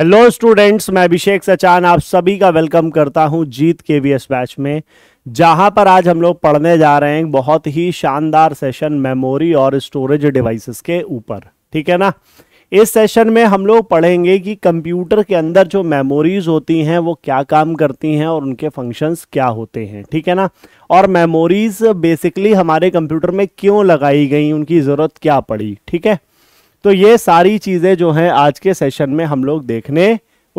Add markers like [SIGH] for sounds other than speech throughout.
Hello students मैं अभिषेक सचान आप सभी का वेलकम करता हूं जीत के वी एस बैच में जहां पर आज हम लोग पढ़ने जा रहे हैं बहुत ही शानदार सेशन मेमोरी और स्टोरेज डिवाइसेस के ऊपर ठीक है ना इस सेशन में हम लोग पढ़ेंगे कि कंप्यूटर के अंदर जो मेमोरीज होती हैं वो क्या काम करती हैं और उनके फंक्शंस क्या होते हैं ठीक है ना और मेमोरीज बेसिकली हमारे कंप्यूटर में क्यों लगाई गई उनकी ज़रूरत क्या पड़ी ठीक है तो ये सारी चीज़ें जो हैं आज के सेशन में हम लोग देखने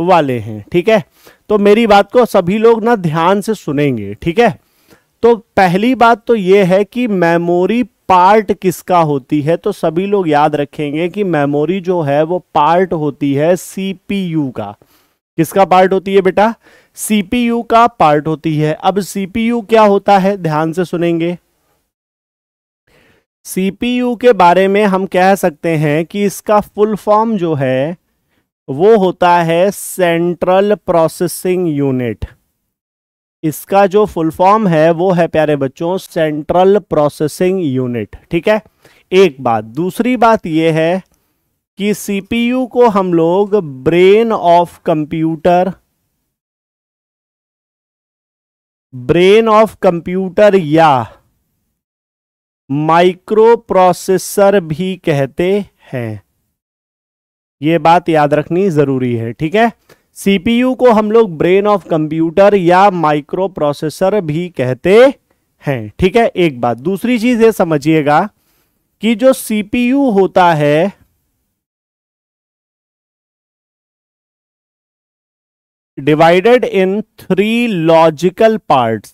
वाले हैं ठीक है तो मेरी बात को सभी लोग ना ध्यान से सुनेंगे ठीक है तो पहली बात तो ये है कि मेमोरी पार्ट किसका होती है तो सभी लोग याद रखेंगे कि मेमोरी जो है वो पार्ट होती है सीपीयू का किसका पार्ट होती है बेटा सीपीयू का पार्ट होती है अब सीपीयू क्या होता है ध्यान से सुनेंगे सीपीयू के बारे में हम कह सकते हैं कि इसका फुल फॉर्म जो है वो होता है सेंट्रल प्रोसेसिंग यूनिट इसका जो फुल फॉर्म है वो है प्यारे बच्चों सेंट्रल प्रोसेसिंग यूनिट ठीक है एक बात दूसरी बात ये है कि सीपीयू को हम लोग brain of computer brain of computer या माइक्रोप्रोसेसर भी कहते हैं ये बात याद रखनी जरूरी है ठीक है सीपीयू को हम लोग ब्रेन ऑफ कंप्यूटर या माइक्रो प्रोसेसर भी कहते हैं ठीक है एक बात दूसरी चीज ये समझिएगा कि जो सीपीयू होता है divided in three logical parts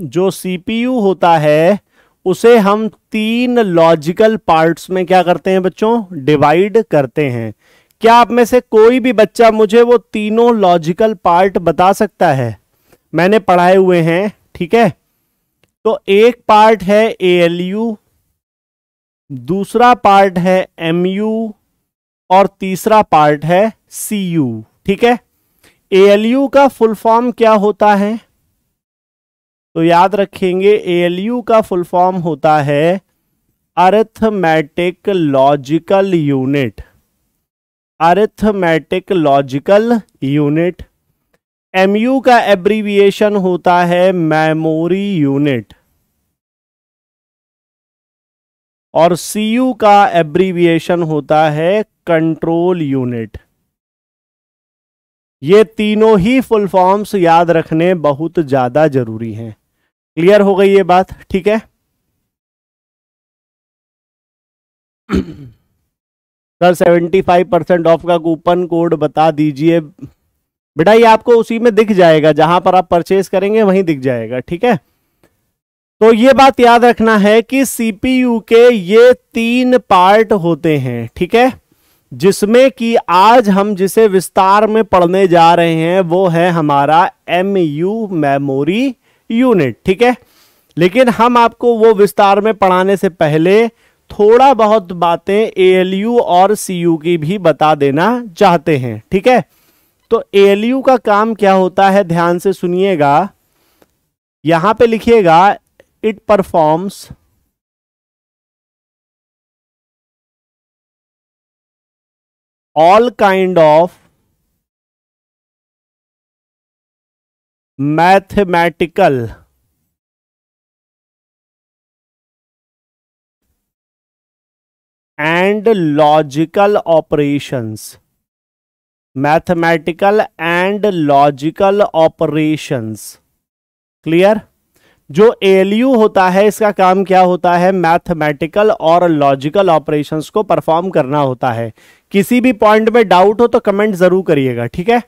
जो सीपीयू होता है उसे हम तीन लॉजिकल पार्ट्स में क्या करते हैं बच्चों डिवाइड करते हैं क्या आप में से कोई भी बच्चा मुझे वो तीनों लॉजिकल पार्ट बता सकता है मैंने पढ़ाए हुए हैं ठीक है तो एक पार्ट है एएलयू दूसरा पार्ट है एमयू और तीसरा पार्ट है सीयू ठीक है एएलयू का फुल फॉर्म क्या होता है तो याद रखेंगे एएलयू का फुल फॉर्म होता है arithmetic logical unit arithmetic logical unit MU का एब्रीविएशन होता है मेमोरी यूनिट और सीयू का एब्रीविएशन होता है कंट्रोल यूनिट ये तीनों ही फुल फॉर्म्स याद रखने बहुत ज़्यादा ज़रूरी हैं क्लियर हो गई ये बात ठीक है [CLEARS THROAT] sir seventy five percent off का कूपन कोड बता दीजिए बेटा ये आपको उसी में दिख जाएगा जहां पर आप परचेज करेंगे वहीं दिख जाएगा ठीक है तो ये बात याद रखना है कि सीपीयू के ये तीन पार्ट होते हैं ठीक है जिसमें कि आज हम जिसे विस्तार में पढ़ने जा रहे हैं वो है हमारा एम यू मेमोरी यूनिट ठीक है लेकिन हम आपको वो विस्तार में पढ़ाने से पहले थोड़ा बहुत बातें ए और सी की भी बता देना चाहते हैं ठीक है तो ए का काम क्या होता है ध्यान से सुनिएगा यहां पे लिखिएगा it performs all kind of mathematical and logical operations mathematical and logical operations clear जो एलयू होता है इसका काम क्या होता है मैथमेटिकल और लॉजिकल ऑपरेशंस को परफॉर्म करना होता है किसी भी पॉइंट में डाउट हो तो कमेंट जरूर करिएगा ठीक है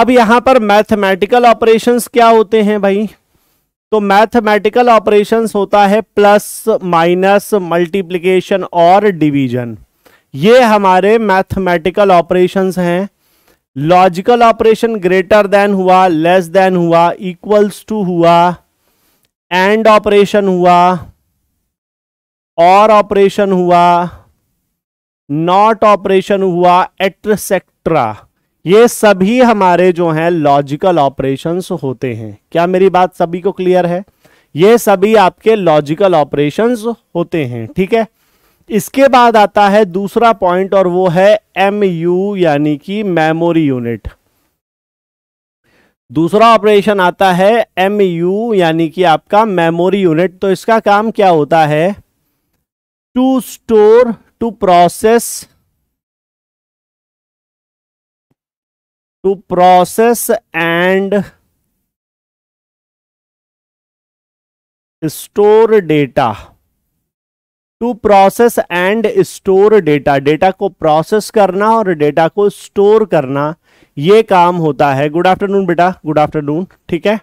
अब यहां पर मैथमेटिकल ऑपरेशंस क्या होते हैं भाई तो मैथमेटिकल ऑपरेशंस होता है प्लस माइनस मल्टीप्लिकेशन और डिवीजन ये हमारे मैथमेटिकल ऑपरेशंस हैं लॉजिकल ऑपरेशन ग्रेटर देन हुआ लेस देन हुआ इक्वल्स टू हुआ एंड ऑपरेशन हुआ और ऑपरेशन हुआ नॉट ऑपरेशन हुआ एट्रसेक्ट्रा ये सभी हमारे जो हैं लॉजिकल ऑपरेशंस होते हैं क्या मेरी बात सभी को क्लियर है ये सभी आपके लॉजिकल ऑपरेशंस होते हैं ठीक है इसके बाद आता है दूसरा पॉइंट और वो है एम यू यानी कि मेमोरी यूनिट दूसरा ऑपरेशन आता है एम यू यानी कि आपका मेमोरी यूनिट तो इसका काम क्या होता है to store to process to process and store data to process and store data data को प्रोसेस करना और डेटा को स्टोर करना यह काम होता है गुड आफ्टरनून बेटा गुड आफ्टरनून ठीक है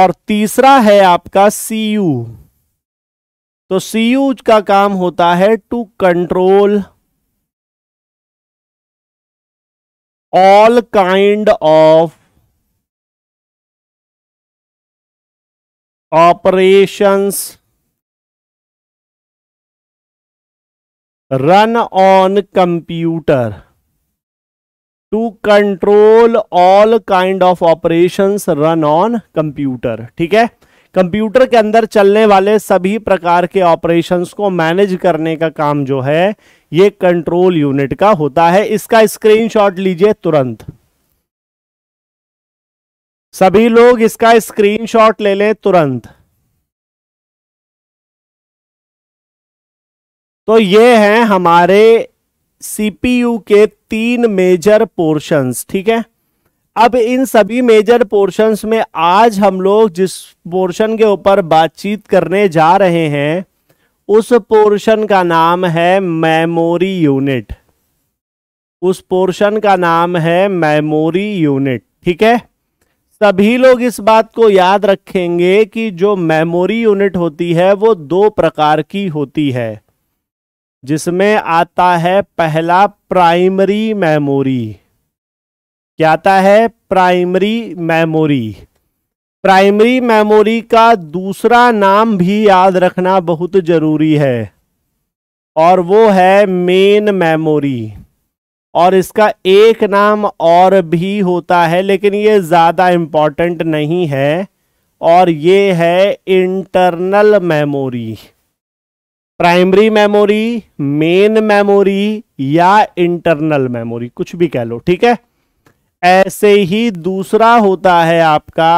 और तीसरा है आपका सीयू तो सी यू का काम होता है to control all kind of operations run on computer to control all kind of operations run on computer ठीक है कंप्यूटर के अंदर चलने वाले सभी प्रकार के ऑपरेशंस को मैनेज करने का काम जो है ये कंट्रोल यूनिट का होता है इसका स्क्रीनशॉट लीजिए तुरंत सभी लोग इसका स्क्रीनशॉट ले लें तुरंत तो ये हैं हमारे सीपीयू के तीन मेजर पोर्शंस ठीक है अब इन सभी मेजर पोर्शंस में आज हम लोग जिस पोर्शन के ऊपर बातचीत करने जा रहे हैं उस पोर्शन का नाम है मेमोरी यूनिट उस पोर्शन का नाम है मेमोरी यूनिट ठीक है सभी लोग इस बात को याद रखेंगे कि जो मेमोरी यूनिट होती है वो दो प्रकार की होती है जिसमें आता है पहला प्राइमरी मेमोरी क्या आता है प्राइमरी मेमोरी प्राइमरी मेमोरी का दूसरा नाम भी याद रखना बहुत जरूरी है और वो है मेन मेमोरी और इसका एक नाम और भी होता है लेकिन ये ज़्यादा इम्पॉर्टेंट नहीं है और ये है internal memory primary memory main memory या इंटरनल मेमोरी कुछ भी कह लो ठीक है ऐसे ही दूसरा होता है आपका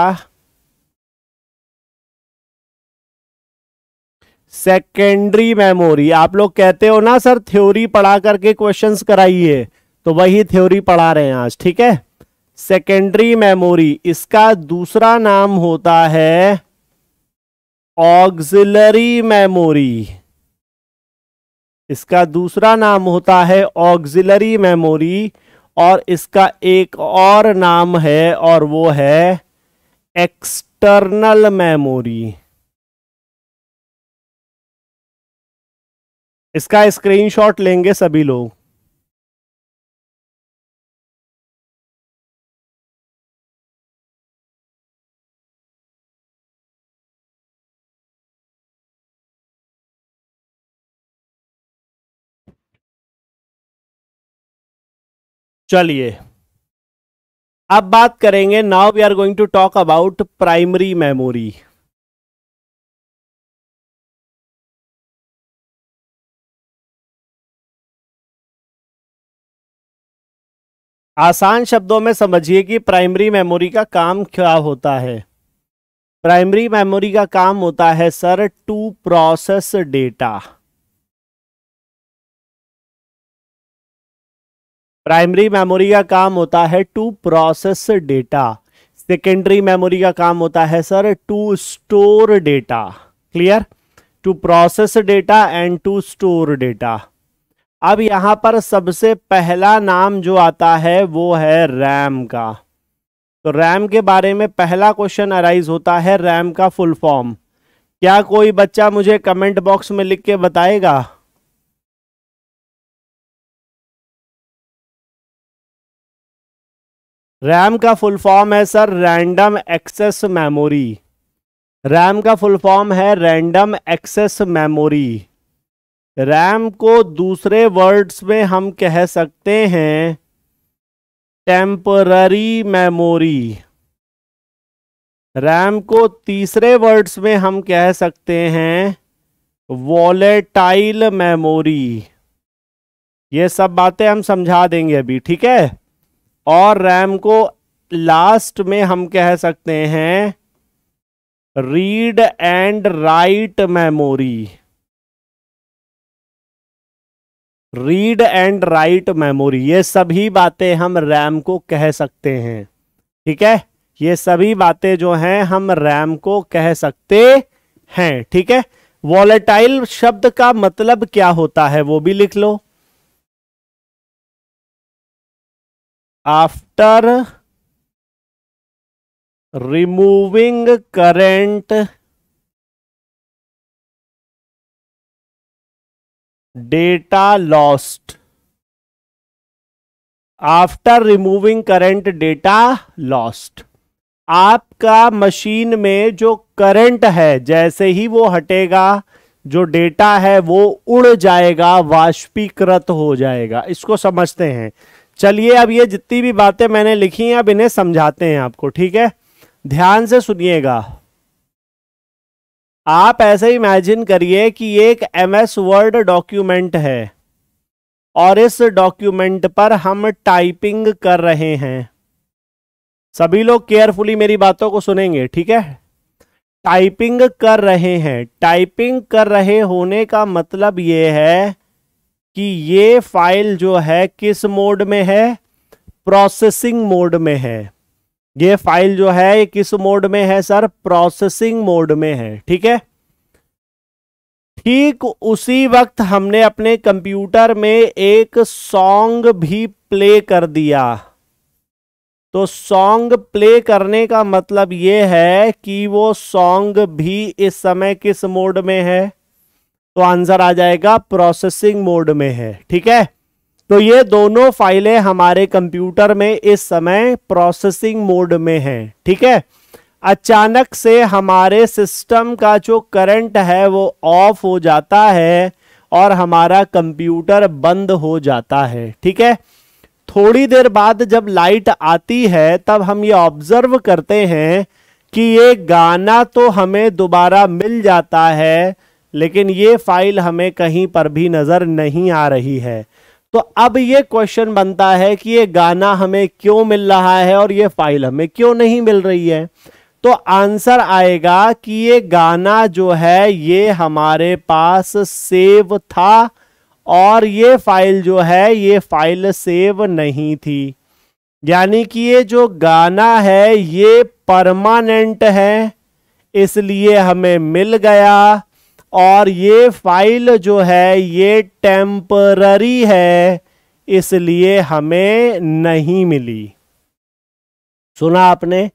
सेकेंडरी मेमोरी आप लोग कहते हो ना सर थ्योरी पढ़ा करके क्वेश्चंस कराइए तो वही थ्योरी पढ़ा रहे हैं आज ठीक है सेकेंडरी मेमोरी इसका दूसरा नाम होता है ऑक्सिलरी मेमोरी इसका दूसरा नाम होता है ऑक्सिलरी मेमोरी और इसका एक और नाम है और वो है एक्सटर्नल मेमोरी इसका स्क्रीनशॉट लेंगे सभी लोग चलिए अब बात करेंगे now we are going to talk about primary memory आसान शब्दों में समझिए कि प्राइमरी मेमोरी का काम क्या होता है प्राइमरी मेमोरी का काम होता है sir to process data primary memory का काम होता है to process data secondary memory का काम होता है sir to store data clear to process data and to store data अब यहां पर सबसे पहला नाम जो आता है वो है रैम का तो रैम के बारे में पहला क्वेश्चन अराइज होता है रैम का फुल फॉर्म क्या कोई बच्चा मुझे कमेंट बॉक्स में लिख के बताएगा रैम का फुल फॉर्म है sir random access memory RAM का फुल फॉर्म है रैंडम एक्सेस मेमोरी रैम को दूसरे वर्ड्स में हम कह सकते हैं टेम्पररी मेमोरी रैम को तीसरे वर्ड्स में हम कह सकते हैं वॉलेटाइल मेमोरी ये सब बातें हम समझा देंगे अभी ठीक है और रैम को लास्ट में हम कह सकते हैं read and write memory read and write memory ये सभी बातें हम रैम को कह सकते हैं ठीक है ये सभी बातें जो हैं हम रैम को कह सकते हैं ठीक है वॉलेटाइल शब्द का मतलब क्या होता है वो भी लिख लो after removing current data lost after removing current data lost आपका मशीन में जो करंट है जैसे ही वो हटेगा जो डेटा है वो उड़ जाएगा वाष्पीकृत हो जाएगा इसको समझते हैं चलिए अब ये जितनी भी बातें मैंने लिखी हैं अब इन्हें समझाते हैं आपको ठीक है ध्यान से सुनिएगा आप ऐसे इमेजिन करिए कि एक एम एस वर्ड डॉक्यूमेंट है और इस डॉक्यूमेंट पर हम टाइपिंग कर रहे हैं सभी लोग केयरफुली मेरी बातों को सुनेंगे ठीक है टाइपिंग कर रहे हैं टाइपिंग कर रहे होने का मतलब ये है कि ये फाइल जो है किस मोड में है प्रोसेसिंग मोड में है ये फाइल जो है ये किस मोड में है सर प्रोसेसिंग मोड में है ठीक है ठीक उसी वक्त हमने अपने कंप्यूटर में एक सॉन्ग भी प्ले कर दिया तो सॉन्ग प्ले करने का मतलब ये है कि वो सॉन्ग भी इस समय किस मोड में है तो आंसर आ जाएगा प्रोसेसिंग मोड में है ठीक है तो ये दोनों फाइलें हमारे कंप्यूटर में इस समय प्रोसेसिंग मोड में हैं ठीक है अचानक से हमारे सिस्टम का जो करंट है वो ऑफ हो जाता है और हमारा कंप्यूटर बंद हो जाता है ठीक है थोड़ी देर बाद जब लाइट आती है तब हम ये ऑब्जर्व करते हैं कि ये गाना तो हमें दोबारा मिल जाता है लेकिन ये फाइल हमें कहीं पर भी नज़र नहीं आ रही है तो अब ये क्वेश्चन बनता है कि ये गाना हमें क्यों मिल रहा है और ये फाइल हमें क्यों नहीं मिल रही है तो आंसर आएगा कि ये गाना जो है ये हमारे पास सेव था और ये फाइल जो है ये फाइल सेव नहीं थी यानी कि ये जो गाना है ये परमानेंट है इसलिए हमें मिल गया और ये फाइल जो है ये टेम्पररी है इसलिए हमें नहीं मिली सुना आपने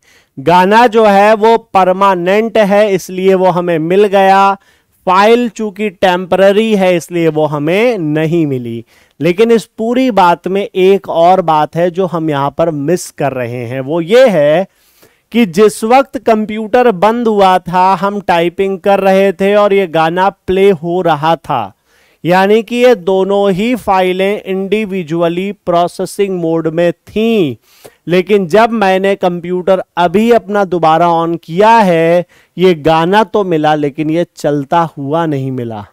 गाना जो है वो परमानेंट है इसलिए वो हमें मिल गया फाइल चूंकि टेम्पररी है इसलिए वो हमें नहीं मिली लेकिन इस पूरी बात में एक और बात है जो हम यहां पर मिस कर रहे हैं वो ये है कि जिस वक्त कंप्यूटर बंद हुआ था हम टाइपिंग कर रहे थे और ये गाना प्ले हो रहा था यानी कि ये दोनों ही फाइलें इंडिविजुअली प्रोसेसिंग मोड में थीं लेकिन जब मैंने कंप्यूटर अभी अपना दोबारा ऑन किया है ये गाना तो मिला लेकिन ये चलता हुआ नहीं मिला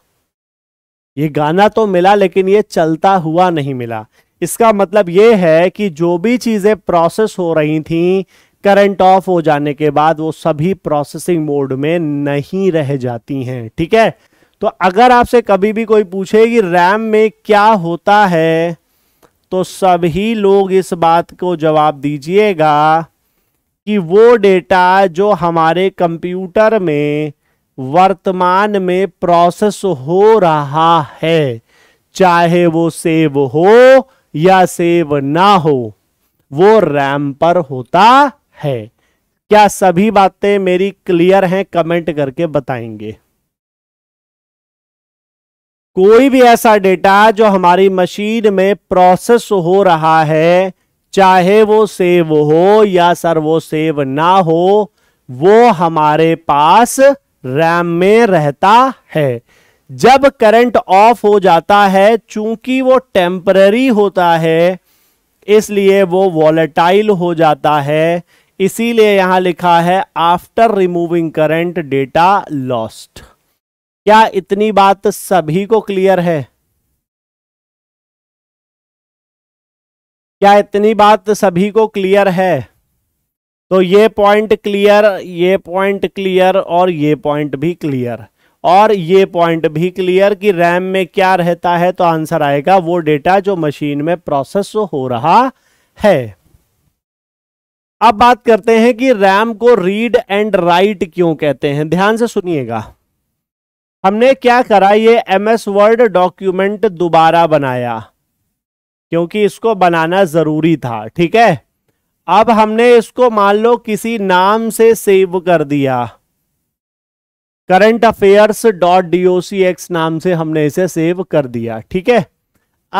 ये गाना तो मिला लेकिन ये चलता हुआ नहीं मिला इसका मतलब ये है कि जो भी चीज़ें प्रोसेस हो रही थीं करंट ऑफ हो जाने के बाद वो सभी प्रोसेसिंग मोड में नहीं रह जाती हैं ठीक है तो अगर आपसे कभी भी कोई पूछे कि रैम में क्या होता है तो सभी लोग इस बात को जवाब दीजिएगा कि वो डेटा जो हमारे कंप्यूटर में वर्तमान में प्रोसेस हो रहा है चाहे वो सेव हो या सेव ना हो वो रैम पर होता है क्या सभी बातें मेरी क्लियर हैं कमेंट करके बताएंगे कोई भी ऐसा डेटा जो हमारी मशीन में प्रोसेस हो रहा है चाहे वो सेव हो या सर वो सेव ना हो वो हमारे पास रैम में रहता है जब करंट ऑफ हो जाता है चूंकि वो टेम्पररी होता है इसलिए वो वॉलेटाइल हो जाता है इसीलिए यहां लिखा है after removing current data lost क्या इतनी बात सभी को क्लियर है क्या इतनी बात सभी को क्लियर है तो ये पॉइंट क्लियर ये पॉइंट क्लियर और ये पॉइंट भी क्लियर और ये पॉइंट भी क्लियर कि रैम में क्या रहता है तो आंसर आएगा वो डेटा जो मशीन में प्रोसेस हो रहा है अब बात करते हैं कि रैम को रीड एंड राइट क्यों कहते हैं ध्यान से सुनिएगा हमने क्या करा ये एम एस वर्ड डॉक्यूमेंट दोबारा बनाया क्योंकि इसको बनाना जरूरी था ठीक है अब हमने इसको मान लो किसी नाम से सेव कर दिया current affairs dot D X नाम से हमने इसे सेव कर दिया ठीक है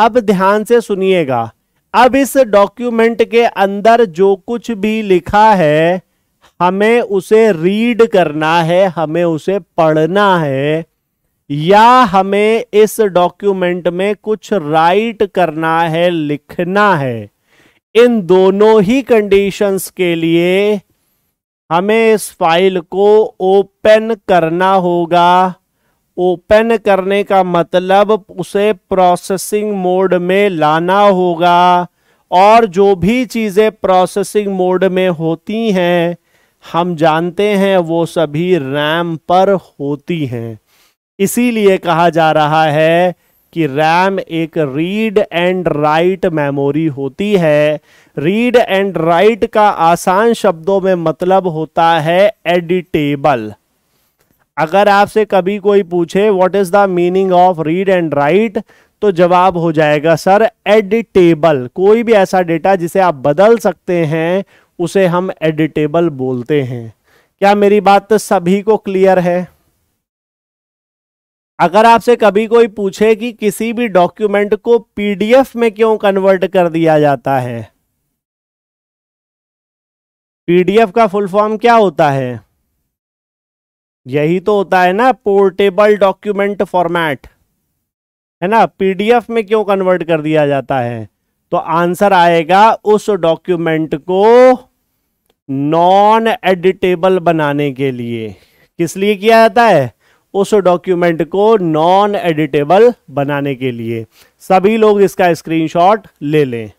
अब ध्यान से सुनिएगा अब इस डॉक्यूमेंट के अंदर जो कुछ भी लिखा है हमें उसे रीड करना है हमें उसे पढ़ना है या हमें इस डॉक्यूमेंट में कुछ राइट करना है लिखना है इन दोनों ही कंडीशंस के लिए हमें इस फाइल को ओपन करना होगा ओपन करने का मतलब उसे प्रोसेसिंग मोड में लाना होगा और जो भी चीज़ें प्रोसेसिंग मोड में होती हैं हम जानते हैं वो सभी रैम पर होती हैं इसीलिए कहा जा रहा है कि रैम एक रीड एंड राइट मेमोरी होती है रीड एंड राइट का आसान शब्दों में मतलब होता है एडिटेबल अगर आपसे कभी कोई पूछे what is the meaning of read and write तो जवाब हो जाएगा सर एडिटेबल कोई भी ऐसा डेटा जिसे आप बदल सकते हैं उसे हम एडिटेबल बोलते हैं क्या मेरी बात तो सभी को क्लियर है अगर आपसे कभी कोई पूछे कि किसी भी डॉक्यूमेंट को पीडीएफ में क्यों कन्वर्ट कर दिया जाता है पीडीएफ का फुल फॉर्म क्या होता है यही तो होता है ना पोर्टेबल डॉक्यूमेंट फॉर्मेट है ना पीडीएफ में क्यों कन्वर्ट कर दिया जाता है तो आंसर आएगा उस डॉक्यूमेंट को नॉन एडिटेबल बनाने के लिए किस लिए किया जाता है उस डॉक्यूमेंट को नॉन एडिटेबल बनाने के लिए सभी लोग इसका स्क्रीनशॉट ले लें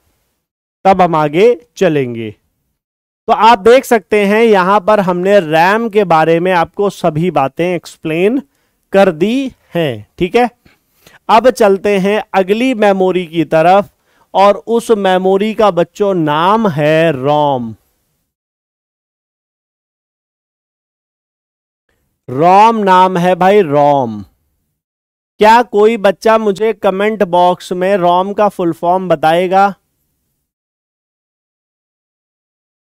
तब हम आगे चलेंगे तो आप देख सकते हैं यहां पर हमने रैम के बारे में आपको सभी बातें एक्सप्लेन कर दी हैं ठीक है अब चलते हैं अगली मेमोरी की तरफ और उस मेमोरी का बच्चों नाम है रोम रोम नाम है भाई रोम क्या कोई बच्चा मुझे कमेंट बॉक्स में रोम का फुल फॉर्म बताएगा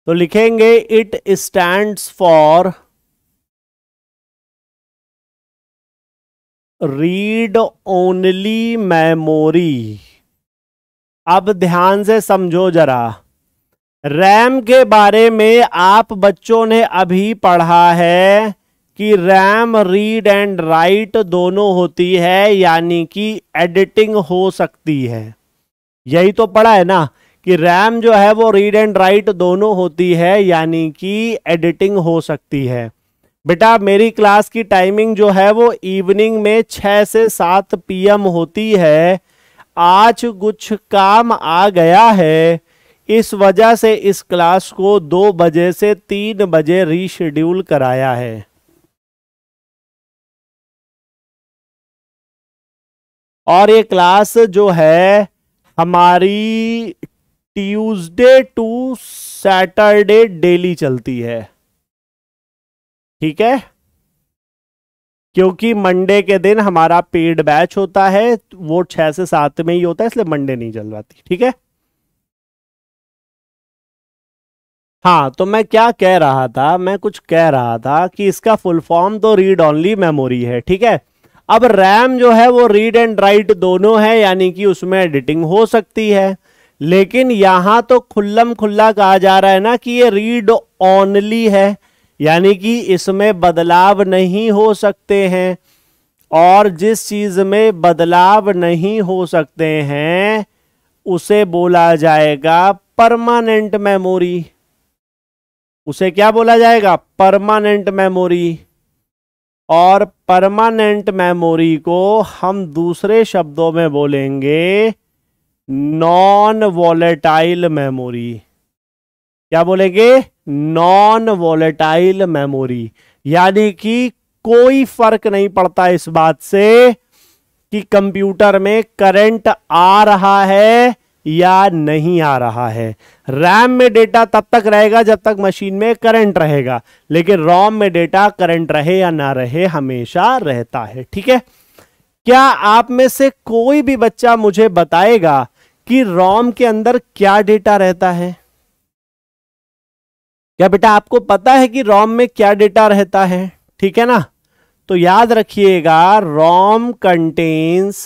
तो लिखेंगे it stand for read only memory अब ध्यान से समझो जरा रैम के बारे में आप बच्चों ने अभी पढ़ा है कि रैम रीड एंड राइट दोनों होती है यानी कि एडिटिंग हो सकती है यही तो पढ़ा है ना कि रैम जो है वो रीड एंड राइट दोनों होती है यानी कि एडिटिंग हो सकती है बेटा मेरी क्लास की टाइमिंग जो है वो इवनिंग में छः से सात पीएम होती है आज कुछ काम आ गया है इस वजह से इस क्लास को दो बजे से तीन बजे रीशेड्यूल कराया है और ये क्लास जो है हमारी ट्यूसडे टू सैटरडे डेली चलती है ठीक है क्योंकि मंडे के दिन हमारा पेड बैच होता है वो छह से सात में ही होता है इसलिए मंडे नहीं चल पाती ठीक है हाँ तो मैं क्या कह रहा था मैं कुछ कह रहा था कि इसका फुल फॉर्म तो रीड ऑनली मेमोरी है ठीक है अब रैम जो है वो रीड एंड राइट दोनों है यानी कि उसमें एडिटिंग हो सकती है लेकिन यहाँ तो खुल्लम खुल्ला कहा जा रहा है ना कि ये रीड ओनली है यानी कि इसमें बदलाव नहीं हो सकते हैं और जिस चीज़ में बदलाव नहीं हो सकते हैं उसे बोला जाएगा परमानेंट मेमोरी उसे क्या बोला जाएगा परमानेंट मेमोरी और परमानेंट मेमोरी को हम दूसरे शब्दों में बोलेंगे नॉन वॉलेटाइल मेमोरी क्या बोलेंगे नॉन वॉलेटाइल मेमोरी यानी कि कोई फर्क नहीं पड़ता इस बात से कि कंप्यूटर में करंट आ रहा है या नहीं आ रहा है रैम में डेटा तब तक रहेगा जब तक मशीन में करंट रहेगा लेकिन रोम में डेटा करंट रहे या ना रहे हमेशा रहता है ठीक है क्या आप में से कोई भी बच्चा मुझे बताएगा कि रोम के अंदर क्या डेटा रहता है क्या बेटा आपको पता है कि रोम में क्या डेटा रहता है ठीक है ना तो याद रखिएगा ROM contains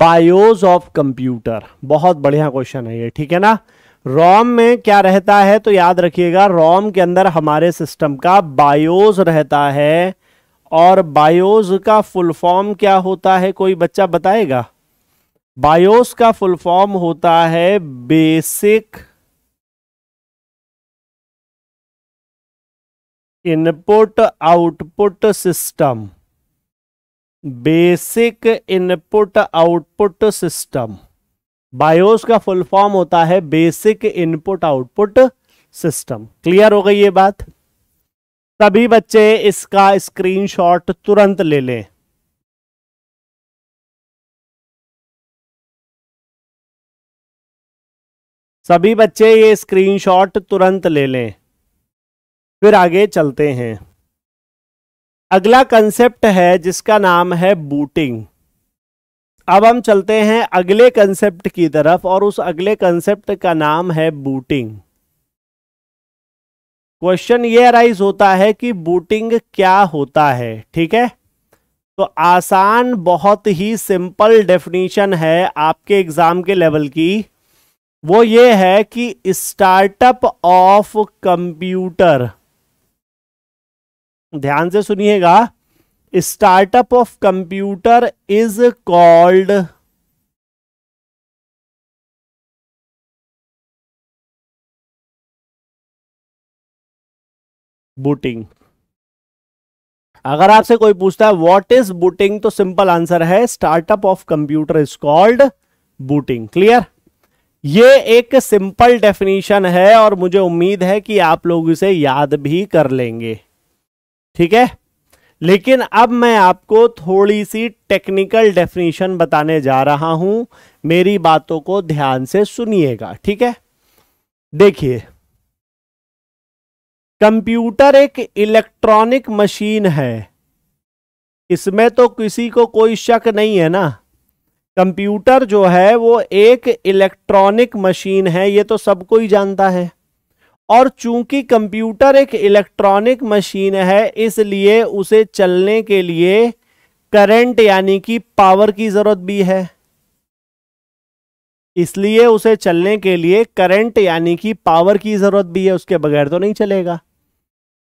BIOS of computer बहुत बढ़िया क्वेश्चन है ये ठीक है ना रोम में क्या रहता है तो याद रखिएगा रोम के अंदर हमारे सिस्टम का बायोज रहता है और बायोज का फुल फॉर्म क्या होता है कोई बच्चा बताएगा बायोस का फुल फॉर्म होता है basic input output system basic input output system BIOS का फुल फॉर्म होता है basic input output system clear हो गई ये बात सभी बच्चे इसका स्क्रीनशॉट तुरंत ले लें सभी बच्चे ये स्क्रीनशॉट तुरंत ले लें फिर आगे चलते हैं अगला कंसेप्ट है जिसका नाम है बूटिंग अब हम चलते हैं अगले कंसेप्ट की तरफ और उस अगले कंसेप्ट का नाम है बूटिंग क्वेश्चन ये अराइज होता है कि बूटिंग क्या होता है ठीक है तो आसान बहुत ही सिंपल डेफिनेशन है आपके एग्जाम के लेवल की वो ये है कि स्टार्टअप ऑफ कंप्यूटर ध्यान से सुनिएगा startup of computer is called booting अगर आपसे कोई पूछता है व्हाट इज बूटिंग तो सिंपल आंसर है startup of computer is called booting clear ये एक सिंपल डेफिनेशन है और मुझे उम्मीद है कि आप लोग इसे याद भी कर लेंगे ठीक है लेकिन अब मैं आपको थोड़ी सी टेक्निकल डेफिनेशन बताने जा रहा हूं मेरी बातों को ध्यान से सुनिएगा ठीक है देखिए कंप्यूटर एक इलेक्ट्रॉनिक मशीन है इसमें तो किसी को कोई शक नहीं है ना कंप्यूटर जो है वो एक इलेक्ट्रॉनिक मशीन है ये तो सबको ही जानता है और चूंकि कंप्यूटर एक इलेक्ट्रॉनिक मशीन है इसलिए उसे चलने के लिए करंट यानी कि पावर की जरूरत भी है इसलिए उसे चलने के लिए करंट यानी कि पावर की जरूरत भी है उसके बगैर तो नहीं चलेगा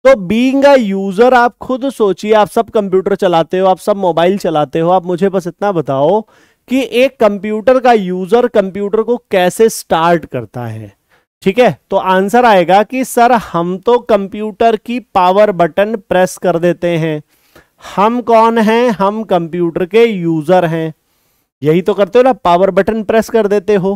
तो बीइंग अ यूजर आप खुद सोचिए आप सब कंप्यूटर चलाते हो आप सब मोबाइल चलाते हो आप मुझे बस इतना बताओ कि एक कंप्यूटर का यूजर कंप्यूटर को कैसे स्टार्ट करता है ठीक है तो आंसर आएगा कि सर हम तो कंप्यूटर की पावर बटन प्रेस कर देते हैं हम कौन हैं हम कंप्यूटर के यूजर हैं यही तो करते हो ना पावर बटन प्रेस कर देते हो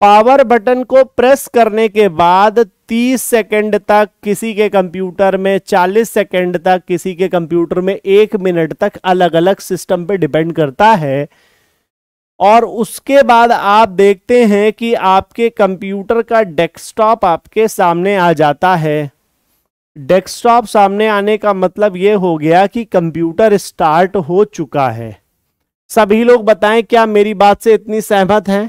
पावर बटन को प्रेस करने के बाद 30 सेकंड तक किसी के कंप्यूटर में 40 सेकंड तक किसी के कंप्यूटर में एक मिनट तक अलग अलग सिस्टम पे डिपेंड करता है और उसके बाद आप देखते हैं कि आपके कंप्यूटर का डेस्कटॉप आपके सामने आ जाता है डेस्कटॉप सामने आने का मतलब ये हो गया कि कंप्यूटर स्टार्ट हो चुका है सभी लोग बताएं क्या मेरी बात से इतनी सहमत हैं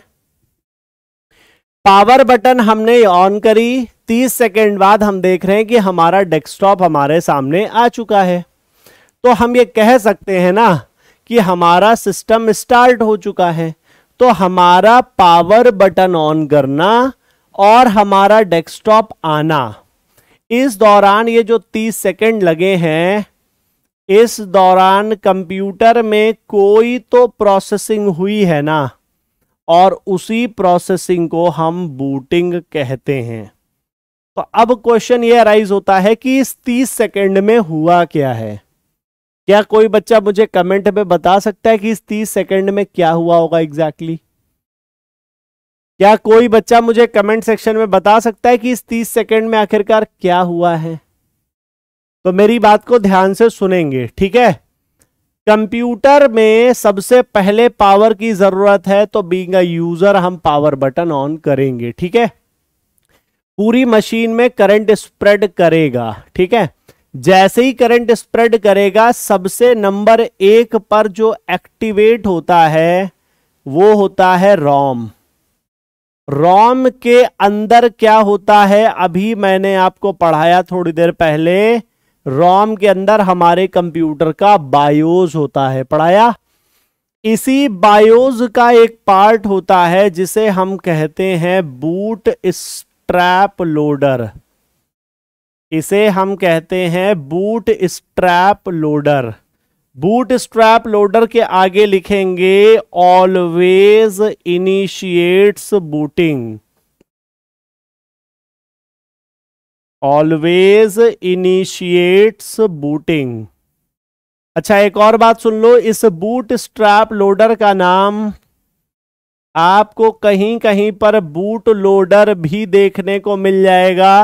पावर बटन हमने ऑन करी 30 सेकेंड बाद हम देख रहे हैं कि हमारा डेस्कटॉप हमारे सामने आ चुका है तो हम ये कह सकते हैं ना कि हमारा सिस्टम स्टार्ट हो चुका है तो हमारा पावर बटन ऑन करना और हमारा डेस्कटॉप आना इस दौरान ये जो 30 सेकंड लगे हैं इस दौरान कंप्यूटर में कोई तो प्रोसेसिंग हुई है ना और उसी प्रोसेसिंग को हम बूटिंग कहते हैं तो अब क्वेश्चन ये अराइज होता है कि इस 30 सेकंड में हुआ क्या है क्या कोई बच्चा मुझे कमेंट में बता सकता है कि इस तीस सेकंड में क्या हुआ होगा एग्जैक्टली exactly? क्या कोई बच्चा मुझे कमेंट सेक्शन में बता सकता है कि इस तीस सेकंड में आखिरकार क्या हुआ है तो मेरी बात को ध्यान से सुनेंगे ठीक है कंप्यूटर में सबसे पहले पावर की जरूरत है तो बींग अ यूजर हम पावर बटन ऑन करेंगे ठीक है पूरी मशीन में करंट स्प्रेड करेगा ठीक है जैसे ही करंट स्प्रेड करेगा सबसे नंबर एक पर जो एक्टिवेट होता है वो होता है रोम रोम के अंदर क्या होता है अभी मैंने आपको पढ़ाया थोड़ी देर पहले रोम के अंदर हमारे कंप्यूटर का बायोज होता है पढ़ाया इसी बायोज का एक पार्ट होता है जिसे हम कहते हैं बूट स्ट्रैप लोडर इसे हम कहते हैं boot strap loader boot strap loader के आगे लिखेंगे always initiates booting always initiates booting अच्छा एक और बात सुन लो इस बूट स्ट्रैप लोडर का नाम आपको कहीं कहीं पर बूट लोडर भी देखने को मिल जाएगा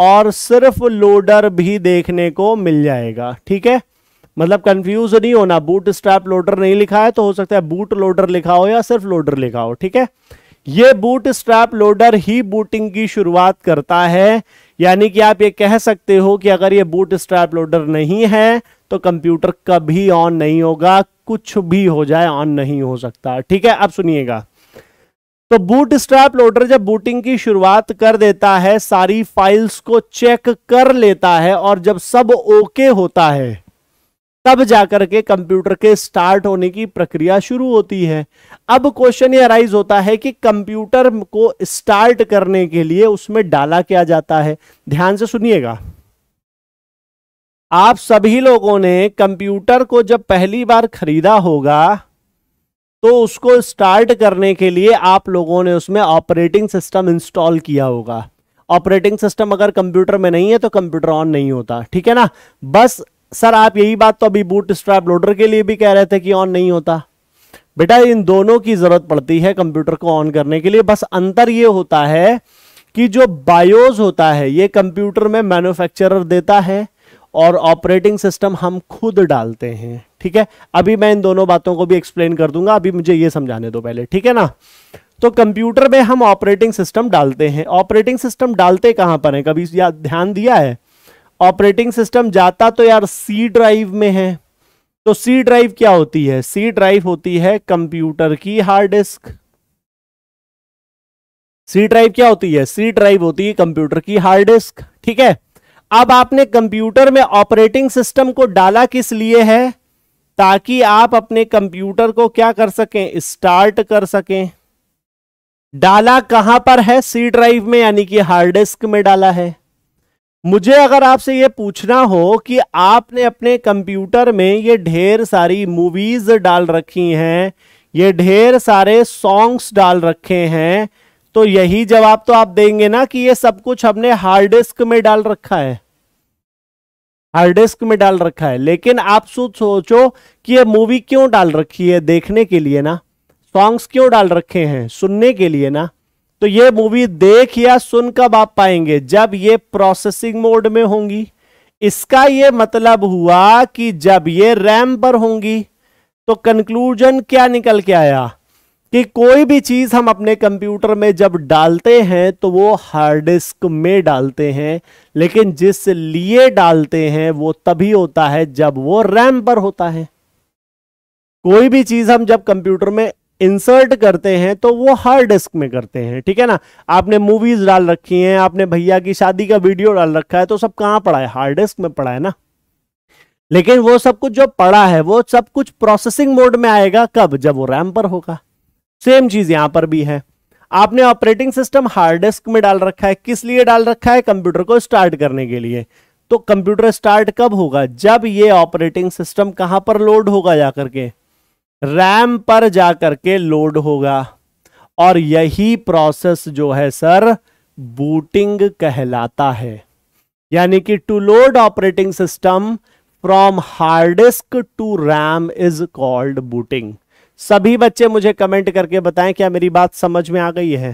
और सिर्फ लोडर भी देखने को मिल जाएगा ठीक है मतलब कंफ्यूज नहीं होना बूट स्ट्रैप लोडर नहीं लिखा है तो हो सकता है बूट लोडर लिखा हो या सिर्फ लोडर लिखा हो ठीक है ये बूट स्ट्रैप लोडर ही बूटिंग की शुरुआत करता है यानी कि आप ये कह सकते हो कि अगर ये बूट स्ट्रैप लोडर नहीं है तो कंप्यूटर कभी ऑन नहीं होगा कुछ भी हो जाए ऑन नहीं हो सकता ठीक है अब सुनिएगा तो बूट स्ट्रैप लोडर जब बूटिंग की शुरुआत कर देता है सारी फाइल्स को चेक कर लेता है और जब सब ओके होता है तब जाकर के कंप्यूटर के स्टार्ट होने की प्रक्रिया शुरू होती है अब क्वेश्चन ये अराइज होता है कि कंप्यूटर को स्टार्ट करने के लिए उसमें डाला क्या जाता है ध्यान से सुनिएगा आप सभी लोगों ने कंप्यूटर को जब पहली बार खरीदा होगा तो उसको स्टार्ट करने के लिए आप लोगों ने उसमें ऑपरेटिंग सिस्टम इंस्टॉल किया होगा ऑपरेटिंग सिस्टम अगर कंप्यूटर में नहीं है तो कंप्यूटर ऑन नहीं होता ठीक है ना बस सर आप यही बात तो अभी बूट स्ट्रैप लोडर के लिए भी कह रहे थे कि ऑन नहीं होता बेटा इन दोनों की जरूरत पड़ती है कंप्यूटर को ऑन करने के लिए बस अंतर ये होता है कि जो बायोज होता है ये कंप्यूटर में मैन्युफैक्चरर देता है और ऑपरेटिंग सिस्टम हम खुद डालते हैं ठीक है अभी मैं इन दोनों बातों को भी एक्सप्लेन कर दूंगा अभी मुझे ये समझाने दो पहले ठीक है ना तो कंप्यूटर में हम ऑपरेटिंग सिस्टम डालते हैं ऑपरेटिंग सिस्टम डालते कहां पर है कभी या ध्यान दिया है ऑपरेटिंग सिस्टम जाता तो यार सी ड्राइव में है तो सी ड्राइव क्या होती है सी ड्राइव होती है कंप्यूटर की हार्ड डिस्क सी ड्राइव क्या होती है सी ड्राइव होती है कंप्यूटर की हार्ड डिस्क ठीक है अब आपने कंप्यूटर में ऑपरेटिंग सिस्टम को डाला किस लिए है ताकि आप अपने कंप्यूटर को क्या कर सकें स्टार्ट कर सकें डाला कहां पर है सी ड्राइव में यानी कि हार्ड डिस्क में डाला है मुझे अगर आपसे ये पूछना हो कि आपने अपने कंप्यूटर में ये ढेर सारी मूवीज डाल रखी हैं ये ढेर सारे सॉन्ग्स डाल रखे हैं तो यही जवाब तो आप देंगे ना कि ये सब कुछ हमने हार्ड डिस्क में डाल रखा है हार्ड डिस्क में डाल रखा है लेकिन आप सोचो कि ये मूवी क्यों डाल रखी है देखने के लिए ना सॉन्ग्स क्यों डाल रखे हैं सुनने के लिए ना तो ये मूवी देख या सुन कब आप पाएंगे जब ये प्रोसेसिंग मोड में होंगी इसका ये मतलब हुआ कि जब ये रैम पर होंगी तो कंक्लूजन क्या निकल के आया कि कोई भी चीज़ हम अपने कंप्यूटर में जब डालते हैं तो वो हार्ड डिस्क में डालते हैं लेकिन जिस लिए डालते हैं वो तभी होता है जब वो रैम पर होता है कोई भी चीज़ हम जब कंप्यूटर में इंसर्ट करते हैं तो वो हार्ड डिस्क में करते हैं ठीक है ना आपने मूवीज डाल रखी हैं आपने भैया की शादी का वीडियो डाल रखा है तो सब कहां पड़ा है हार्ड डिस्क में पड़ा है ना लेकिन वो सब कुछ जो पड़ा है वो सब कुछ प्रोसेसिंग मोड में आएगा कब जब वो रैम पर होगा सेम चीज यहां पर भी है आपने ऑपरेटिंग सिस्टम हार्ड डिस्क में डाल रखा है किस लिए डाल रखा है कंप्यूटर को स्टार्ट करने के लिए तो कंप्यूटर स्टार्ट कब होगा जब ये ऑपरेटिंग सिस्टम कहां पर लोड होगा जाकर के रैम पर जाकर के लोड होगा और यही प्रोसेस जो है सर बूटिंग कहलाता है यानी कि to load operating system from hard disk to RAM is called booting सभी बच्चे मुझे कमेंट करके बताएं क्या मेरी बात समझ में आ गई है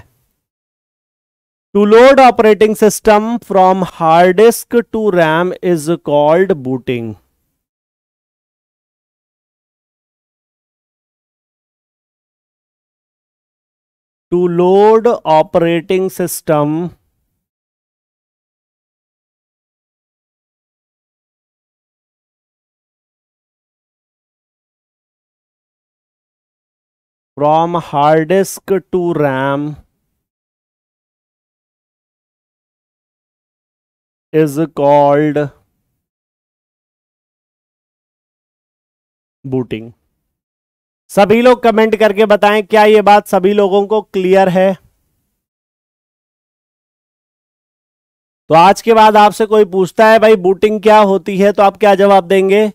to load operating system from hard disk to RAM is called booting to load operating system from hard disk to ram is called booting सभी लोग कमेंट करके बताएं क्या ये बात सभी लोगों को क्लियर है तो आज के बाद आपसे कोई पूछता है भाई बूटिंग क्या होती है तो आप क्या जवाब देंगे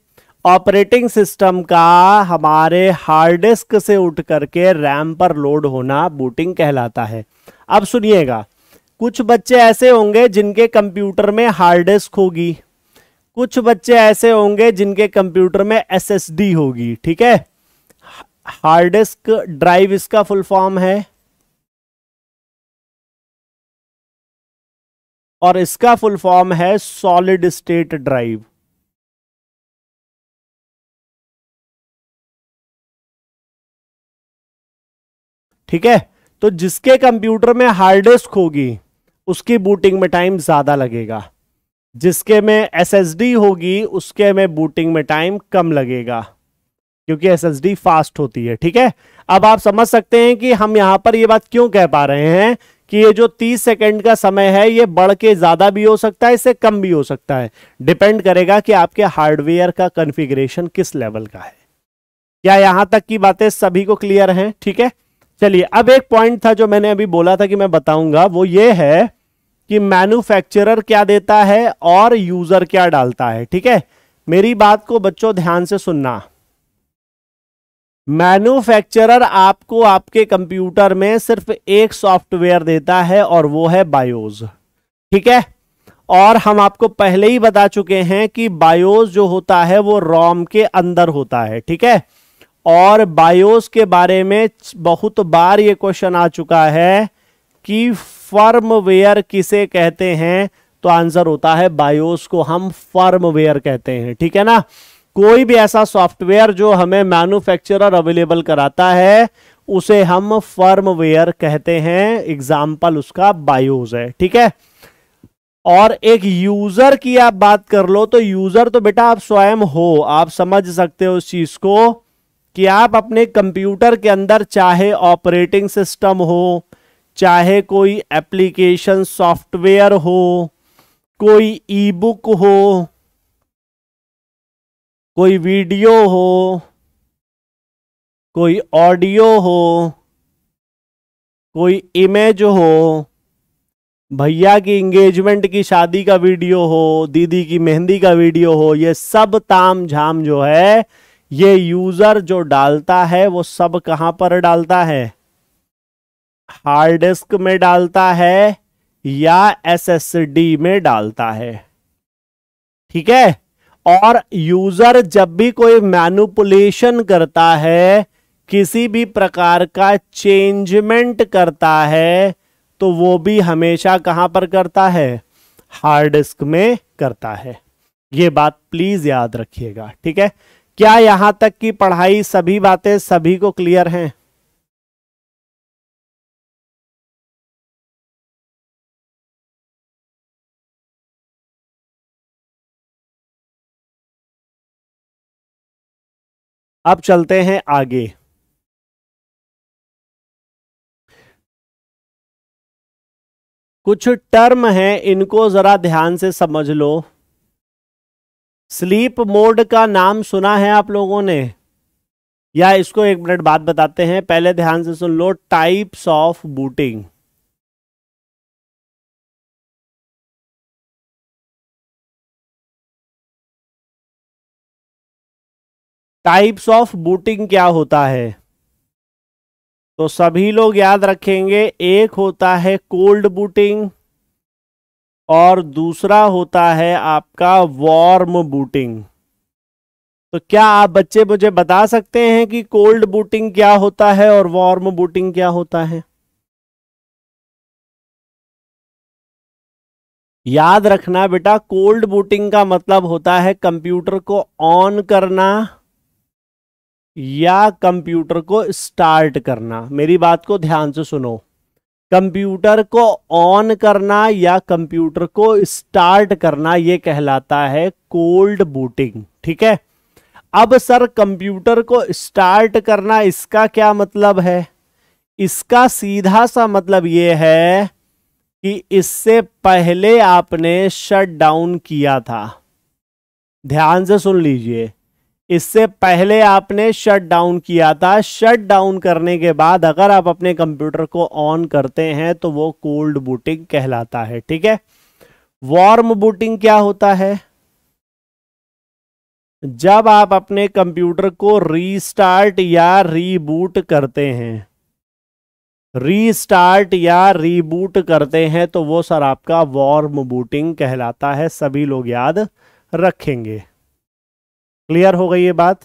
ऑपरेटिंग सिस्टम का हमारे हार्ड डिस्क से उठ करके रैम पर लोड होना बूटिंग कहलाता है अब सुनिएगा कुछ बच्चे ऐसे होंगे जिनके कंप्यूटर में हार्ड डिस्क होगी कुछ बच्चे ऐसे होंगे जिनके कंप्यूटर में एसएसडी होगी ठीक है हार्ड डिस्क ड्राइव इसका फुल फॉर्म है और इसका फुल फॉर्म है सॉलिड स्टेट ड्राइव ठीक है तो जिसके कंप्यूटर में हार्ड डिस्क होगी उसकी बूटिंग में टाइम ज़्यादा लगेगा जिसके में एसएसडी होगी उसके में बूटिंग में टाइम कम लगेगा क्योंकि एसएसडी फास्ट होती है ठीक है अब आप समझ सकते हैं कि हम यहां पर यह बात क्यों कह पा रहे हैं कि ये जो 30 सेकंड का समय है ये बढ़ के ज़्यादा भी हो सकता है इससे कम भी हो सकता है डिपेंड करेगा कि आपके हार्डवेयर का कन्फिग्रेशन किस लेवल का है क्या यहां तक की बातें सभी को क्लियर हैं ठीक है चलिए अब एक पॉइंट था जो मैंने अभी बोला था कि मैं बताऊंगा वो ये है कि मैन्युफैक्चरर क्या देता है और यूजर क्या डालता है ठीक है मेरी बात को बच्चों ध्यान से सुनना मैन्युफैक्चरर आपको आपके कंप्यूटर में सिर्फ एक सॉफ्टवेयर देता है और वो है बायोज ठीक है और हम आपको पहले ही बता चुके हैं कि बायोज जो होता है वो रॉम के अंदर होता है ठीक है और बायोस के बारे में बहुत बार ये क्वेश्चन आ चुका है कि फर्मवेयर किसे कहते हैं तो आंसर होता है बायोस को हम फर्मवेयर कहते हैं ठीक है ना कोई भी ऐसा सॉफ्टवेयर जो हमें मैन्युफैक्चरर अवेलेबल कराता है उसे हम फर्मवेयर कहते हैं एग्जाम्पल उसका बायोस है ठीक है और एक यूजर की आप बात कर लो तो यूजर तो बेटा आप स्वयं हो आप समझ सकते हो उस चीज को कि आप अपने कंप्यूटर के अंदर चाहे ऑपरेटिंग सिस्टम हो चाहे कोई एप्लीकेशन सॉफ्टवेयर हो कोई ई बुक हो कोई वीडियो हो कोई ऑडियो हो कोई इमेज हो भैया की इंगेजमेंट की शादी का वीडियो हो दीदी की मेहंदी का वीडियो हो ये सब ताम झाम जो है ये यूजर जो डालता है वो सब कहां पर डालता है हार्ड डिस्क में डालता है या एसएसडी में डालता है ठीक है और यूजर जब भी कोई मैनुपुलेशन करता है किसी भी प्रकार का चेंजमेंट करता है तो वो भी हमेशा कहां पर करता है हार्ड डिस्क में करता है ये बात प्लीज याद रखिएगा ठीक है क्या यहां तक की पढ़ाई सभी बातें सभी को क्लियर हैं अब चलते हैं आगे कुछ टर्म हैं इनको जरा ध्यान से समझ लो स्लीप मोड का नाम सुना है आप लोगों ने या इसको एक मिनट बाद बताते हैं पहले ध्यान से सुन लो types of booting types of booting क्या होता है तो सभी लोग याद रखेंगे एक होता है कोल्ड बूटिंग और दूसरा होता है आपका वार्म बूटिंग तो क्या आप बच्चे मुझे बता सकते हैं कि कोल्ड बूटिंग क्या होता है और वार्म बूटिंग क्या होता है याद रखना बेटा कोल्ड बूटिंग का मतलब होता है कंप्यूटर को ऑन करना या कंप्यूटर को स्टार्ट करना मेरी बात को ध्यान से सुनो कंप्यूटर को ऑन करना या कंप्यूटर को स्टार्ट करना यह कहलाता है कोल्ड बूटिंग ठीक है अब सर कंप्यूटर को स्टार्ट करना इसका क्या मतलब है इसका सीधा सा मतलब यह है कि इससे पहले आपने शट डाउन किया था ध्यान से सुन लीजिए इससे पहले आपने शट डाउन किया था शट डाउन करने के बाद अगर आप अपने कंप्यूटर को ऑन करते हैं तो वो कोल्ड बूटिंग कहलाता है ठीक है वार्म बूटिंग क्या होता है जब आप अपने कंप्यूटर को रीस्टार्ट या रीबूट करते हैं रीस्टार्ट या रीबूट करते हैं तो वो सर आपका वार्म बूटिंग कहलाता है सभी लोग याद रखेंगे क्लियर हो गई ये बात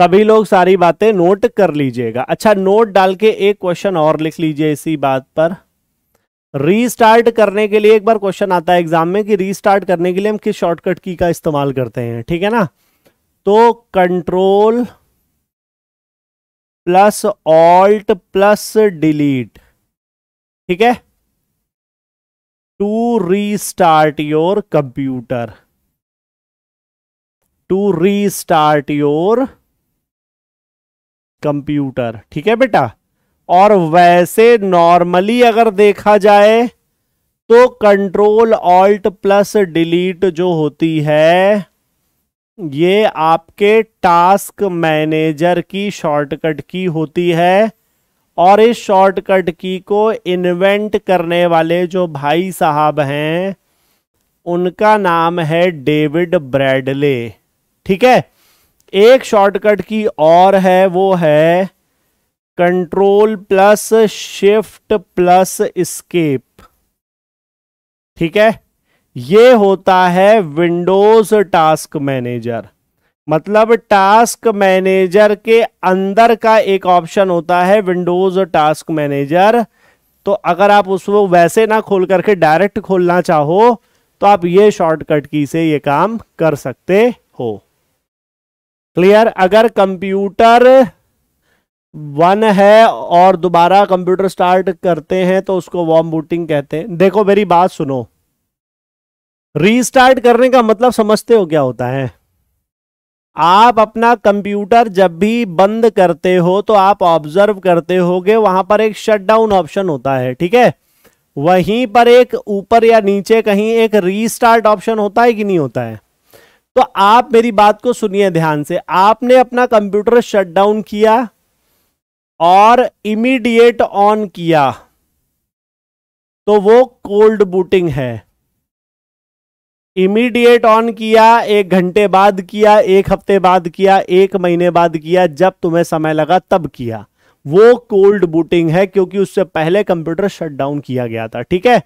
सभी लोग सारी बातें नोट कर लीजिएगा अच्छा नोट डाल के एक क्वेश्चन और लिख लीजिए इसी बात पर रीस्टार्ट करने के लिए एक बार क्वेश्चन आता है एग्जाम में कि रीस्टार्ट करने के लिए हम किस शॉर्टकट की का इस्तेमाल करते हैं ठीक है ना तो control plus alt plus delete ठीक है to restart your computer to restart your computer ठीक है बेटा और वैसे नॉर्मली अगर देखा जाए तो कंट्रोल ऑल्ट प्लस डिलीट जो होती है ये आपके टास्क मैनेजर की शॉर्टकट की होती है और इस शॉर्टकट की को इन्वेंट करने वाले जो भाई साहब हैं उनका नाम है डेविड ब्रैडले ठीक है एक शॉर्टकट की और है वो है control plus shift plus escape ठीक है ये होता है विंडोज टास्क मैनेजर मतलब टास्क मैनेजर के अंदर का एक ऑप्शन होता है विंडोज टास्क मैनेजर तो अगर आप उसको वैसे ना खोल करके डायरेक्ट खोलना चाहो तो आप ये शॉर्टकट की से ये काम कर सकते हो क्लियर अगर कंप्यूटर वन है और दोबारा कंप्यूटर स्टार्ट करते हैं तो उसको वॉम बूटिंग कहते हैं देखो मेरी बात सुनो रीस्टार्ट करने का मतलब समझते हो क्या होता है आप अपना कंप्यूटर जब भी बंद करते हो तो आप ऑब्जर्व करते होगे वहां पर एक शटडाउन ऑप्शन होता है ठीक है वहीं पर एक ऊपर या नीचे कहीं एक रीस्टार्ट ऑप्शन होता है कि नहीं होता है तो आप मेरी बात को सुनिए ध्यान से आपने अपना कंप्यूटर शट डाउन किया और इमीडिएट ऑन किया तो वो कोल्ड बूटिंग है इमीडिएट ऑन किया एक घंटे बाद किया एक हफ्ते बाद किया एक महीने बाद किया जब तुम्हें समय लगा तब किया वो कोल्ड बूटिंग है क्योंकि उससे पहले कंप्यूटर शट डाउन किया गया था ठीक है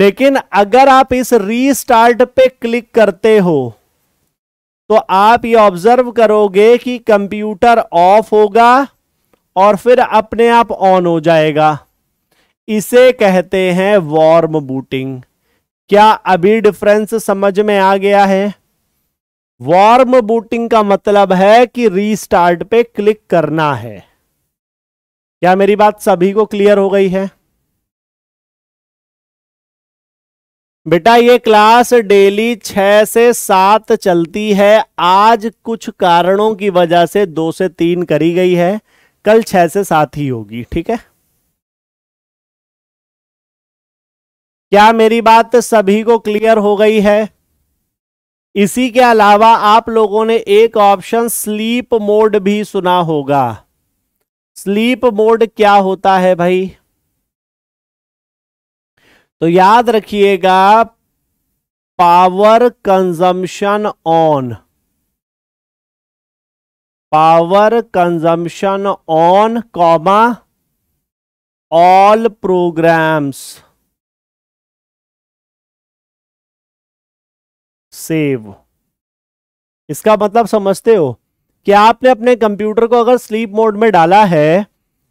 लेकिन अगर आप इस रीस्टार्ट पे क्लिक करते हो तो आप ये ऑब्जर्व करोगे कि कंप्यूटर ऑफ होगा और फिर अपने आप ऑन हो जाएगा इसे कहते हैं वार्म बूटिंग क्या अभी डिफरेंस समझ में आ गया है वार्म बूटिंग का मतलब है कि रीस्टार्ट पे क्लिक करना है क्या मेरी बात सभी को क्लियर हो गई है बेटा ये क्लास डेली छः से सात चलती है आज कुछ कारणों की वजह से दो से तीन करी गई है कल छः से सात ही होगी ठीक है क्या मेरी बात सभी को क्लियर हो गई है इसी के अलावा आप लोगों ने एक ऑप्शन स्लीप मोड भी सुना होगा स्लीप मोड क्या होता है भाई तो याद रखिएगा power consumption on power consumption on comma all programs save इसका मतलब समझते हो कि आपने अपने कंप्यूटर को अगर स्लीप मोड में डाला है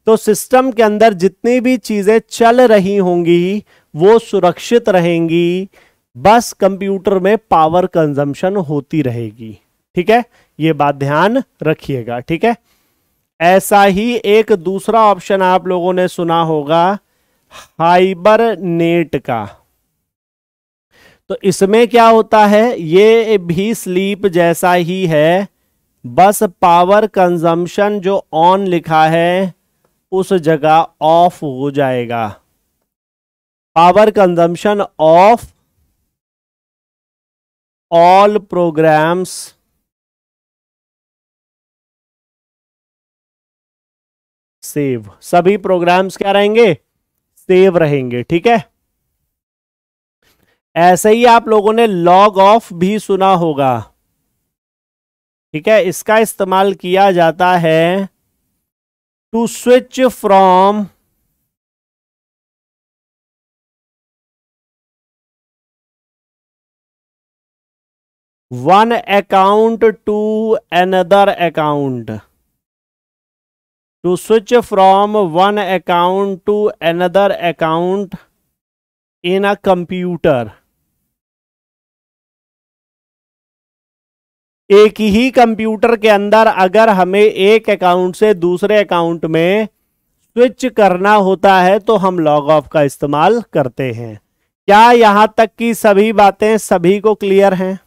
तो सिस्टम के अंदर जितनी भी चीजें चल रही होंगी वो सुरक्षित रहेंगी बस कंप्यूटर में पावर कंजम्पशन होती रहेगी ठीक है ये बात ध्यान रखिएगा ठीक है ऐसा ही एक दूसरा ऑप्शन आप लोगों ने सुना होगा हाइबर नेट का तो इसमें क्या होता है ये भी स्लीप जैसा ही है बस पावर कंजम्पशन जो ऑन लिखा है उस जगह ऑफ हो जाएगा power consumption off all programs save सभी प्रोग्राम्स क्या रहेंगे सेव रहेंगे ठीक है ऐसे ही आप लोगों ने लॉग ऑफ भी सुना होगा ठीक है इसका इस्तेमाल किया जाता है to switch from one account to another account to switch from one account to another account in a computer एक ही कंप्यूटर के अंदर अगर हमें एक अकाउंट से दूसरे अकाउंट में स्विच करना होता है तो हम लॉग ऑफ का इस्तेमाल करते हैं क्या यहां तक की सभी बातें सभी को क्लियर हैं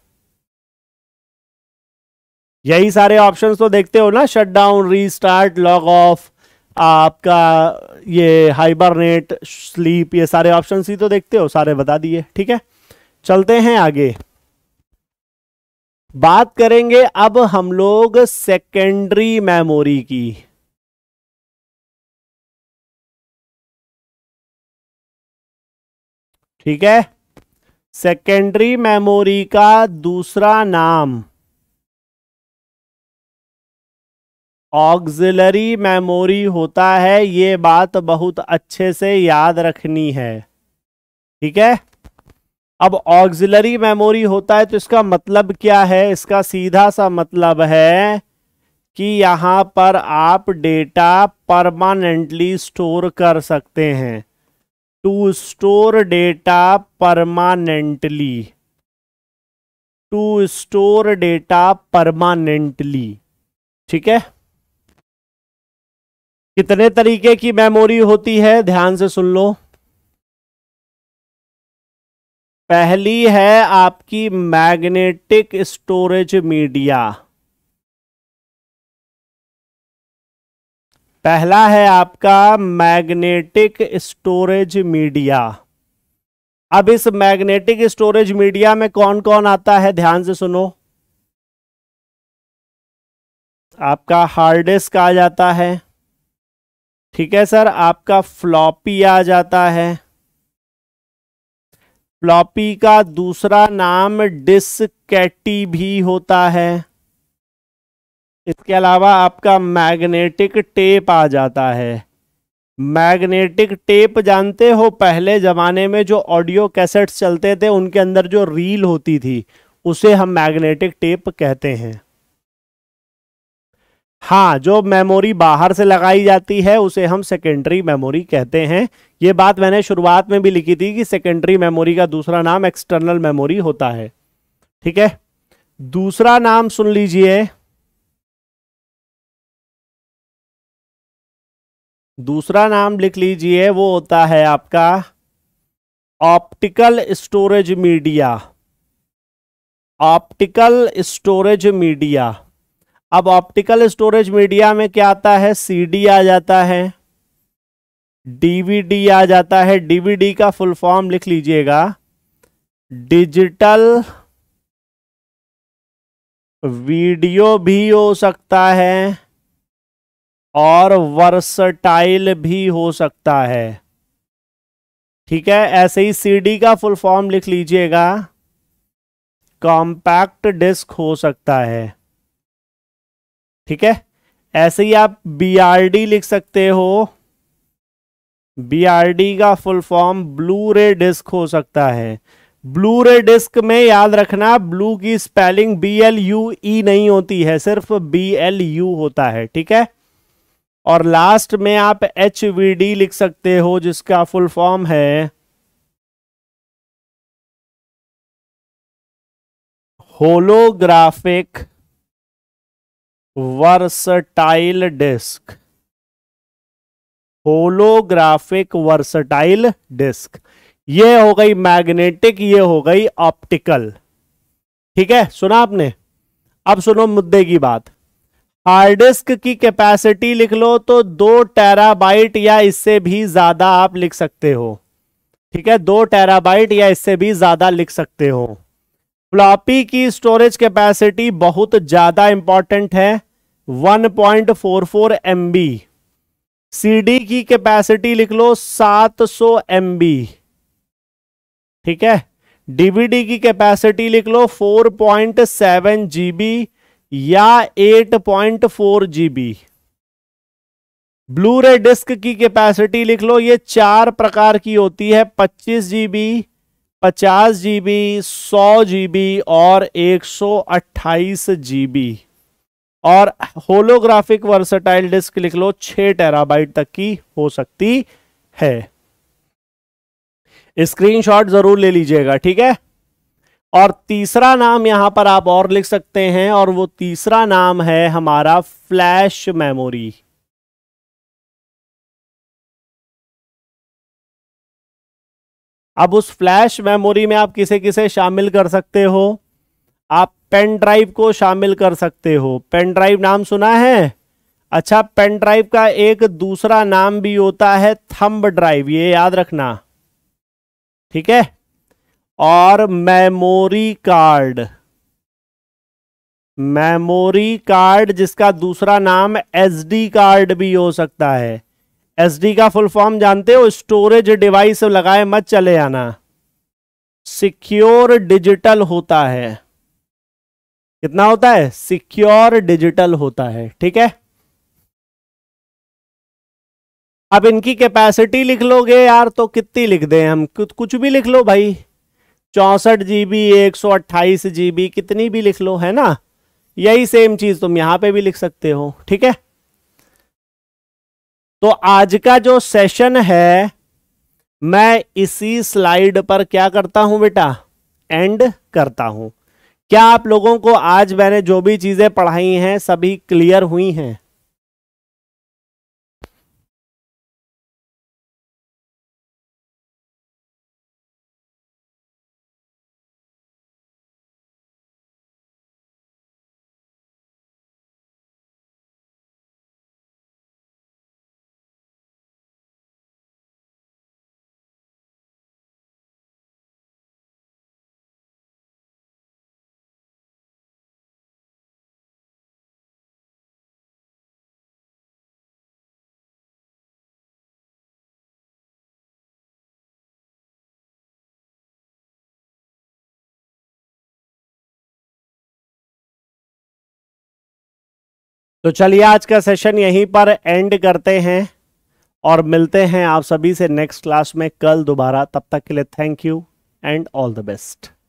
यही सारे ऑप्शंस तो देखते हो ना shut down restart log off आपका ये हाइबरनेट स्लीप ये सारे ऑप्शन ही तो देखते हो सारे बता दिए ठीक है चलते हैं आगे बात करेंगे अब हम लोग सेकेंडरी मेमोरी की ठीक है सेकेंडरी मेमोरी का दूसरा नाम ऑक्सिलरी मेमोरी होता है ये बात बहुत अच्छे से याद रखनी है ठीक है अब ऑक्सिलरी मेमोरी होता है तो इसका मतलब क्या है इसका सीधा सा मतलब है कि यहाँ पर आप डेटा परमानेंटली स्टोर कर सकते हैं to store data permanently to store data permanently ठीक है कितने तरीके की मेमोरी होती है ध्यान से सुन लो पहली है आपकी मैग्नेटिक स्टोरेज मीडिया पहला है आपका मैग्नेटिक स्टोरेज मीडिया अब इस मैग्नेटिक स्टोरेज मीडिया में कौन कौन आता है ध्यान से सुनो आपका हार्ड डिस्क आ जाता है ठीक है सर आपका फ्लॉपी आ जाता है फ्लॉपी का दूसरा नाम डिस्कैटी भी होता है इसके अलावा आपका मैग्नेटिक टेप आ जाता है मैग्नेटिक टेप जानते हो पहले ज़माने में जो ऑडियो कैसेट्स चलते थे उनके अंदर जो रील होती थी उसे हम मैग्नेटिक टेप कहते हैं हाँ जो मेमोरी बाहर से लगाई जाती है उसे हम सेकेंडरी मेमोरी कहते हैं ये बात मैंने शुरुआत में भी लिखी थी कि सेकेंडरी मेमोरी का दूसरा नाम एक्सटर्नल मेमोरी होता है ठीक है दूसरा नाम सुन लीजिए दूसरा नाम लिख लीजिए वो होता है आपका optical storage media optical storage media अब ऑप्टिकल स्टोरेज मीडिया में क्या आता है सीडी आ जाता है डीवीडी आ जाता है डीवीडी का फुल फॉर्म लिख लीजिएगा डिजिटल वीडियो भी हो सकता है और वर्सटाइल भी हो सकता है ठीक है ऐसे ही सीडी का फुल फॉर्म लिख लीजिएगा कॉम्पैक्ट डिस्क हो सकता है ठीक है ऐसे ही आप BRD लिख सकते हो BRD का full form blu ray disc हो सकता है ब्लू रे डिस्क में याद रखना ब्लू की spelling B L U E नहीं होती है सिर्फ बी एल यू होता है ठीक है और लास्ट में आप एच वी डी लिख सकते हो जिसका फुल फॉर्म है holographic versatile disc holographic versatile disc ये हो गई मैग्नेटिक ये हो गई ऑप्टिकल ठीक है सुना आपने अब सुनो मुद्दे की बात हार्ड डिस्क की कैपेसिटी लिख लो तो दो टेराबाइट या इससे भी ज्यादा आप लिख सकते हो ठीक है दो टेराबाइट या इससे भी ज्यादा लिख सकते हो फ्लॉपी की स्टोरेज कैपेसिटी बहुत ज़्यादा इंपॉर्टेंट है 1.44 पॉइंट सीडी की कैपेसिटी लिख लो 700 सौ ठीक है डीवीडी की कैपेसिटी लिख लो 4.7 पॉइंट या 8.4 पॉइंट ब्लू रे डिस्क की कैपेसिटी लिख लो ये चार प्रकार की होती है 25 जीबी पचास जी बी सौ जी बी और एक सौ अट्ठाईस जी बी और होलोग्राफिक वर्सटाइल डिस्क लिख लो छह टेराबाइट तक की हो सकती है स्क्रीनशॉट जरूर ले लीजिएगा ठीक है और तीसरा नाम यहां पर आप और लिख सकते हैं और वो तीसरा नाम है हमारा फ्लैश मेमोरी अब उस फ्लैश मेमोरी में आप किसे किसे शामिल कर सकते हो आप पेन ड्राइव को शामिल कर सकते हो पेन ड्राइव नाम सुना है अच्छा पेन ड्राइव का एक दूसरा नाम भी होता है थंब ड्राइव ये याद रखना ठीक है और मेमोरी कार्ड मेमोरी कार्ड जिसका दूसरा नाम एसडी कार्ड भी हो सकता है डी का फुल फॉर्म जानते हो स्टोरेज डिवाइस लगाए मत चले आना सिक्योर डिजिटल होता है कितना होता है सिक्योर डिजिटल होता है ठीक है अब इनकी कैपेसिटी लिख लोगे यार तो कितनी लिख दें हम कुछ भी लिख लो भाई चौंसठ जीबी एक सौ अट्ठाईस जीबी कितनी भी लिख लो है ना यही सेम चीज तुम यहां पे भी लिख सकते हो ठीक है तो आज का जो सेशन है मैं इसी स्लाइड पर क्या करता हूं बेटा एंड करता हूं क्या आप लोगों को आज मैंने जो भी चीजें पढ़ाई हैं सभी क्लियर हुई हैं तो चलिए आज का सेशन यहीं पर एंड करते हैं और मिलते हैं आप सभी से नेक्स्ट क्लास में कल दोबारा तब तक के लिए thank you and all the best